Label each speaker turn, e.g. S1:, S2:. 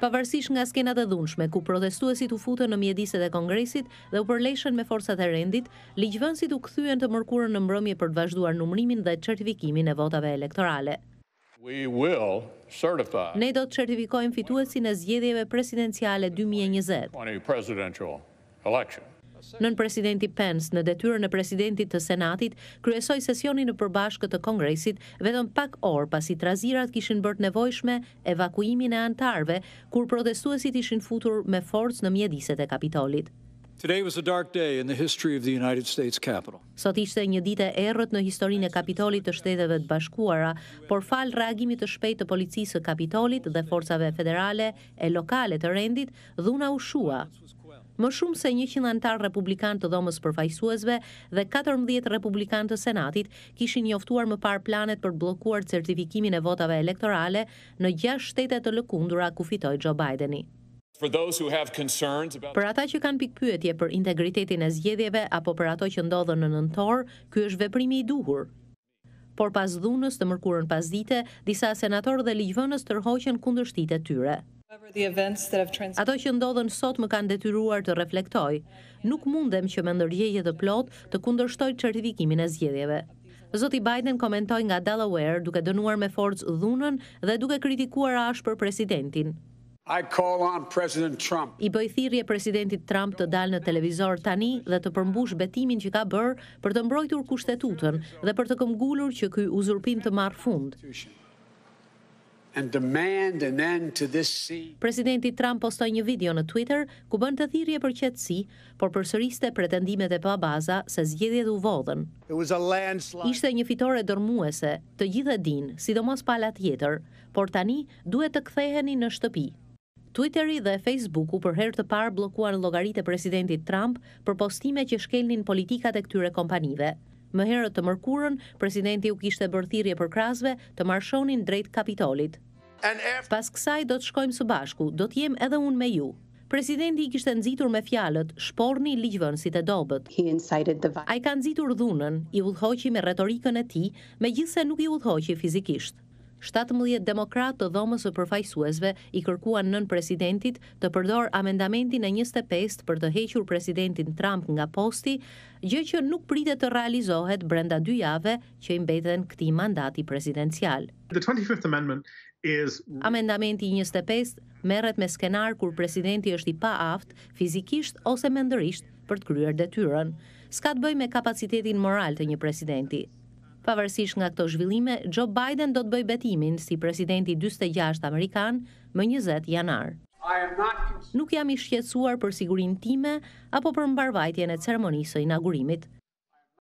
S1: pavarësish nga skenat e dhunshme, ku protestuesit u futën në mjediset e kongresit dhe u përleshen me forcat e rendit, ligjvënësit u këthyën të mërkurën në mbrëmje për të vazhduar numrimin dhe certifikimin e votave elektorale. Ne do të certifikojmë fituesin e zgjedhjeve presidenciale 2020. Nën presidenti Pence në detyrën e presidentit të Senatit, kryesoi sesionin në përbashkë të Kongresit vetëm pak orë pasi trazirat kishin bërë të nevojshme evakuimin e antarve, kur protestuesit ishin futur me forcë në mjediset e Kapitolit. Today was a dark day in the history of the United States Capitol. Sot ishte një ditë e errët në historinë e Kapitolit të Shteteve të Bashkuara, por fal reagimit të shpejtë të policisë së Kapitolit dhe forcave federale e lokale të rendit, dhuna u shua më shumë se 100 antar republikan të dhomës përfaqësuesve dhe 14 republikan të senatit kishin njoftuar më par planet për blokuar certifikimin e votave elektorale në 6 shtetet të lëkundura ku fitoj Joe Bideni. Për ata që kanë pikpyetje për integritetin e zgjedhjeve apo për ato që ndodhën në nëntor, ky është veprimi i duhur. Por pas dhunës të mërkurën pas dite, disa senatorë dhe ligjvënës tërhoqën kundërshtitë e tyre. Ato që ndodhen sot më kanë detyruar të reflektoj. Nuk mundem që me ndërgjeje dhe plot të kundërshtoj qertifikimin e zgjedhjeve. Zoti Biden komentoj nga Delaware duke dënuar me forcë dhunën dhe duke kritikuar ashë për presidentin. I thirrje presidentit Trump të dalë në televizor tani dhe të përmbush betimin që ka bërë për të mbrojtur kushtetutën dhe për të këmgullur që këj uzurpim të marë fundë and demand an end to this Presidenti Trump postoi një video në Twitter ku bën të thirrje për qetësi, por përsëriste pretendimet e pa baza se zgjedhjet u vodhën. Ishte një fitore dërmuese, të gjithë e din, sidomos pala tjetër, por tani duhet të ktheheni në shtëpi. Twitteri dhe Facebooku për herë të parë bllokuan llogaritë e presidentit Trump për postime që shkelnin politikat e këtyre kompanive. Më herët të mërkurën, presidenti u kishte bërthirje për krasve të marshonin drejt kapitolit. Pas kësaj do të shkojmë së bashku, do të jem edhe unë me ju. Presidenti i kishte nxitur me fjalët, shporni ligjvën si të dobët. A i ka nxitur dhunën, i udhoqi me retorikën e ti, me gjithse nuk i udhoqi fizikisht. 17 demokratë të dhomës të përfajsuesve i kërkuan nën presidentit të përdor amendamentin e 25 për të hequr presidentin Trump nga posti, gjë që nuk pritet të realizohet brenda dy jave që i mbeten këti mandati presidencial. Amendamenti 25 merret me skenar kur presidenti është i pa aftë fizikisht ose mendërisht për të kryer detyrën. Ska të bëj me kapacitetin moral të një presidenti, Pavarësisht nga këto zhvillime, Joe Biden do të bëj betimin si presidenti 26 Amerikan më 20 janar. Nuk jam i shqetsuar për sigurin time apo për mbarvajtje në ceremonisë e inaugurimit.